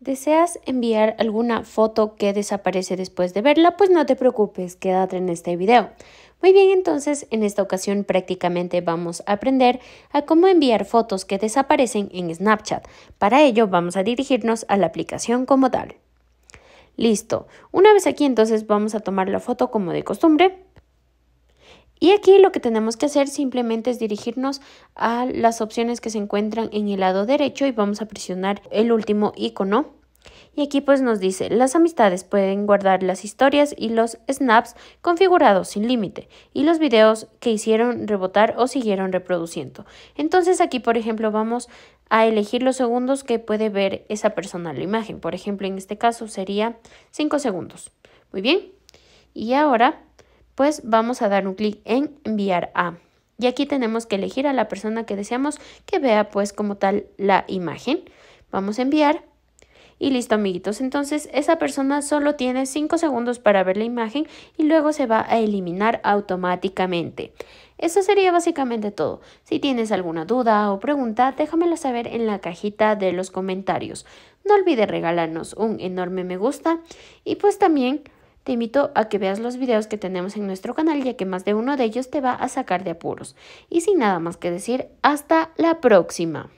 ¿Deseas enviar alguna foto que desaparece después de verla? Pues no te preocupes, quédate en este video. Muy bien, entonces en esta ocasión prácticamente vamos a aprender a cómo enviar fotos que desaparecen en Snapchat. Para ello vamos a dirigirnos a la aplicación como tal. Listo. Una vez aquí entonces vamos a tomar la foto como de costumbre. Y aquí lo que tenemos que hacer simplemente es dirigirnos a las opciones que se encuentran en el lado derecho y vamos a presionar el último icono. Y aquí pues nos dice, las amistades pueden guardar las historias y los snaps configurados sin límite y los videos que hicieron rebotar o siguieron reproduciendo. Entonces aquí por ejemplo vamos a elegir los segundos que puede ver esa persona la imagen. Por ejemplo en este caso sería 5 segundos. Muy bien. Y ahora pues vamos a dar un clic en enviar a. Y aquí tenemos que elegir a la persona que deseamos que vea pues como tal la imagen. Vamos a enviar. Y listo amiguitos, entonces esa persona solo tiene 5 segundos para ver la imagen y luego se va a eliminar automáticamente. Eso sería básicamente todo. Si tienes alguna duda o pregunta, déjamela saber en la cajita de los comentarios. No olvides regalarnos un enorme me gusta y pues también te invito a que veas los videos que tenemos en nuestro canal, ya que más de uno de ellos te va a sacar de apuros. Y sin nada más que decir, hasta la próxima.